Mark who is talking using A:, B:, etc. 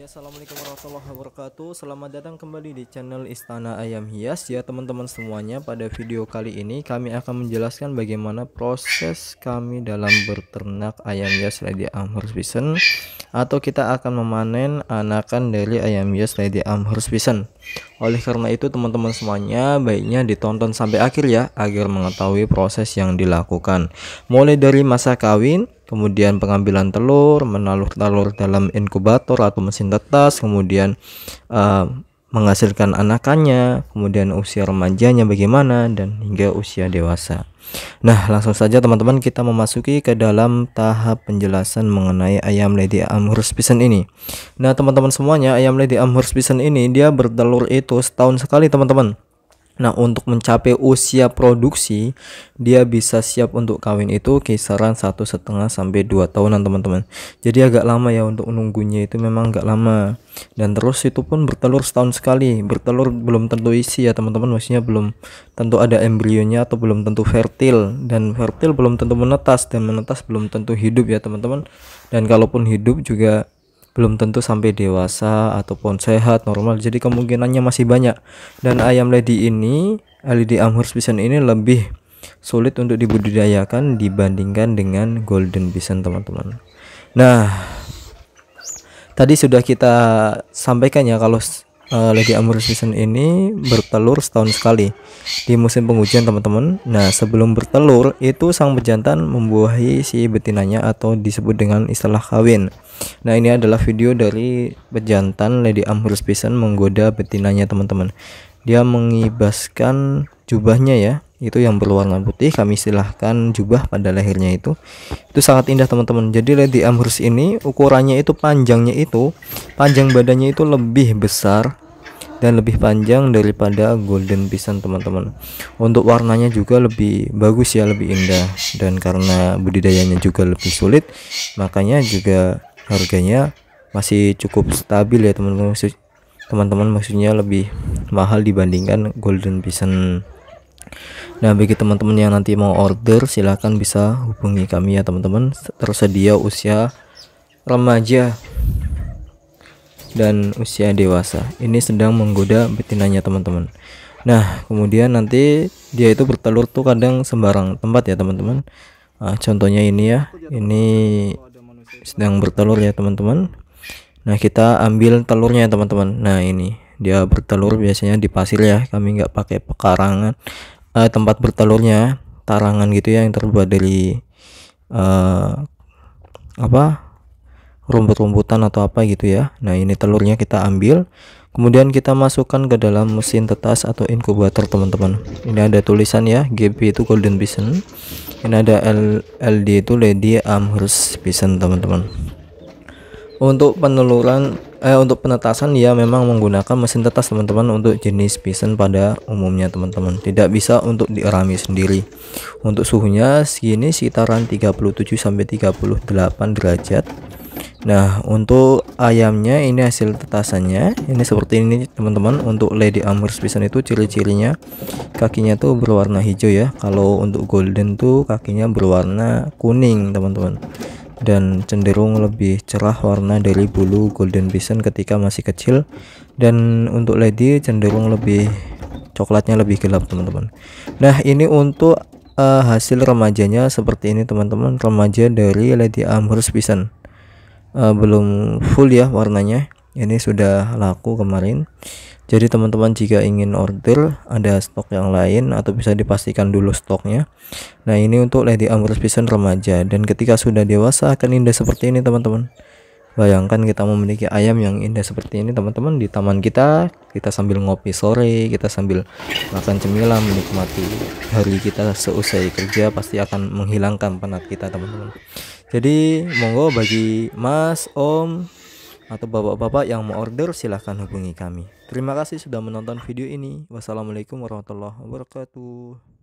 A: Ya assalamualaikum warahmatullahi wabarakatuh Selamat datang kembali di channel Istana Ayam Hias Ya teman-teman semuanya pada video kali ini kami akan menjelaskan bagaimana proses kami dalam berternak ayam hias Lady Amherst Bison Atau kita akan memanen anakan dari ayam hias Lady Amherst Bison Oleh karena itu teman-teman semuanya baiknya ditonton sampai akhir ya Agar mengetahui proses yang dilakukan Mulai dari masa kawin kemudian pengambilan telur, menaruh telur dalam inkubator atau mesin tetas, kemudian uh, menghasilkan anakannya, kemudian usia remajanya bagaimana dan hingga usia dewasa. Nah, langsung saja teman-teman kita memasuki ke dalam tahap penjelasan mengenai ayam lady amherst pigeon ini. Nah, teman-teman semuanya, ayam lady amherst pigeon ini dia bertelur itu setahun sekali, teman-teman. Nah, untuk mencapai usia produksi, dia bisa siap untuk kawin itu kisaran satu setengah sampai 2 tahunan, teman-teman. Jadi agak lama ya untuk menunggunya itu memang agak lama. Dan terus itu pun bertelur setahun sekali. Bertelur belum tentu isi ya, teman-teman. Maksudnya belum tentu ada embrionya atau belum tentu fertil dan fertil belum tentu menetas dan menetas belum tentu hidup ya, teman-teman. Dan kalaupun hidup juga belum tentu sampai dewasa ataupun sehat normal jadi kemungkinannya masih banyak dan ayam lady ini eh, lady amherst bison ini lebih sulit untuk dibudidayakan dibandingkan dengan golden bison teman-teman nah tadi sudah kita sampaikan ya kalau uh, Lady Amur season ini bertelur setahun sekali di musim penghujan teman-teman. Nah sebelum bertelur itu sang pejantan membuahi si betinanya atau disebut dengan istilah kawin. Nah ini adalah video dari pejantan Lady Amur season menggoda betinanya teman-teman. Dia mengibaskan jubahnya ya itu yang berwarna putih kami silahkan jubah pada lehernya itu itu sangat indah teman-teman jadi Lady Amherst ini ukurannya itu panjangnya itu panjang badannya itu lebih besar dan lebih panjang daripada golden pisan teman-teman untuk warnanya juga lebih bagus ya lebih indah dan karena budidayanya juga lebih sulit makanya juga harganya masih cukup stabil ya teman-teman teman-teman maksudnya lebih mahal dibandingkan golden pisan Nah bagi teman-teman yang nanti mau order silahkan bisa hubungi kami ya teman-teman tersedia usia remaja dan usia dewasa. Ini sedang menggoda betinanya teman-teman. Nah, kemudian nanti dia itu bertelur tuh kadang sembarang tempat ya teman-teman. Nah, contohnya ini ya, ini sedang bertelur ya teman-teman. Nah, kita ambil telurnya ya teman-teman. Nah, ini dia bertelur biasanya di pasir ya. Kami nggak pakai pekarangan eh, tempat bertelurnya, tarangan gitu ya yang terbuat dari eh, apa? rumput-rumputan atau apa gitu ya nah ini telurnya kita ambil kemudian kita masukkan ke dalam mesin tetas atau inkubator teman-teman ini ada tulisan ya GP itu golden bison ini ada L LD itu lady amherst bison teman-teman untuk peneluran eh untuk penetasan ya memang menggunakan mesin tetas teman-teman untuk jenis bison pada umumnya teman-teman tidak bisa untuk dierami sendiri untuk suhunya segini sekitaran 37 sampai 38 derajat Nah untuk ayamnya ini hasil tetasannya ini seperti ini teman-teman untuk lady Amur pisan itu ciri-cirinya kakinya tuh berwarna hijau ya kalau untuk golden tuh kakinya berwarna kuning teman-teman dan cenderung lebih cerah warna dari bulu golden bison ketika masih kecil dan untuk lady cenderung lebih coklatnya lebih gelap teman-teman nah ini untuk uh, hasil remajanya seperti ini teman-teman remaja dari lady Amur Spison uh, belum full ya warnanya ini sudah laku kemarin jadi teman-teman jika ingin order ada stok yang lain atau bisa dipastikan dulu stoknya nah ini untuk lady ambrose Vision remaja dan ketika sudah dewasa akan indah seperti ini teman-teman bayangkan kita memiliki ayam yang indah seperti ini teman-teman di taman kita kita sambil ngopi sore kita sambil makan cemilan menikmati hari kita seusai kerja pasti akan menghilangkan penat kita teman-teman jadi monggo bagi Mas, Om atau bapak-bapak yang mau order silahkan hubungi kami. Terima kasih sudah menonton video ini. Wassalamualaikum warahmatullahi wabarakatuh.